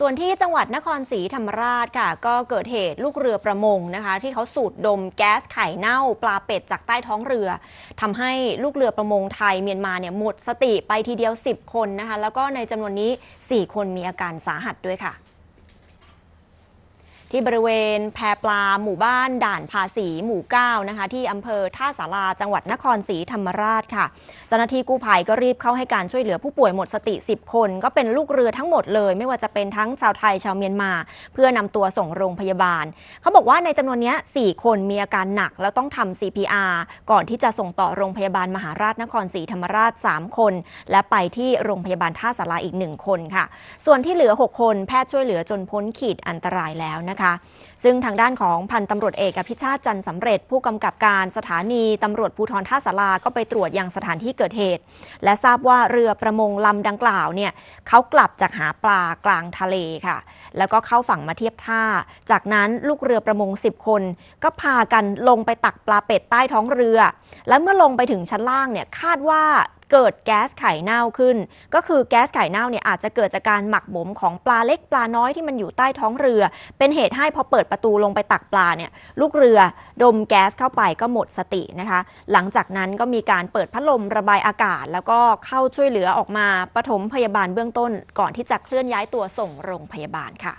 ส่วนที่จังหวัดนครศรีธรรมราชค่ะ ก็เกิดเหตุลูกเรือประมงนะคะ ที่เขาสูดดมแก๊สไข่เน่าปลาเป็ดจากใต้ท้องเรือ ทำให้ลูกเรือประมงไทยเมียนมาเนี่ยหมดสติไปทีเดียว 10 คนนะคะ แล้วก็ในจำนวนนี้ 4 คนมีอาการสาหัสด้วยค่ะที่บริเวณแพปลาหมู่บ้านด่านภาษีหมู่9นะคะ ที่อำเภอท่าสาราจังหวัดนครศรีธรรมราชค่ะ เจ้าหน้าที่กู้ภัยก็รีบเข้าให้การช่วยเหลือผู้ป่วยหมดสติ 10 คน ก็เป็นลูกเรือทั้งหมดเลย ไม่ว่าจะเป็นทั้งชาวไทยชาวเมียนมา เพื่อนำตัวส่งโรงพยาบาล เขาบอกว่าในจำนวนนี้ 4 คนมีอาการหนักแล้วต้องทำ CPR ก่อนที่จะส่งต่อโรงพยาบาลมหาราชนครศรีธรรมราช 3 คนและไปที่โรงพยาบาลท่าสาราอีก1คนค่ะ ส่วนที่เหลือ 6 คนแพทย์ช่วยเหลือจนพ้นขีดอันตรายแล้วนะคะคะซึ่งทางด้านของพันตำรวจเอกอภิชาติจันสำเร็จ ผู้กำกับการสถานีตำรวจภูธรท่าสาราก็ไปตรวจยังสถานที่เกิดเหตุและทราบว่าเรือประมงลำดังกล่าวเนี่ยเขากลับจากหาปลากลางทะเลค่ะ แล้วก็เข้าฝั่งมาเทียบท่า จากนั้นลูกเรือประมง10คน ก็พากันลงไปตักปลาเป็ดใต้ท้องเรือ และเมื่อลงไปถึงชั้นล่างเนี่ยคาดว่าเกิดแก๊สไข่เน่าขึ้น ก็คือแก๊สไข่เน่าเนี่ยอาจจะเกิดจากการหมักหมมของปลาเล็กปลาน้อยที่มันอยู่ใต้ท้องเรือ เป็นเหตุให้พอเปิดประตูลงไปตักปลาเนี่ยลูกเรือ ดมแก๊สเข้าไปก็หมดสตินะคะ หลังจากนั้นก็มีการเปิดพัดลมระบายอากาศ แล้วก็เข้าช่วยเหลือออกมาปฐมพยาบาลเบื้องต้น ก่อนที่จะเคลื่อนย้ายตัวส่งโรงพยาบาลค่ะ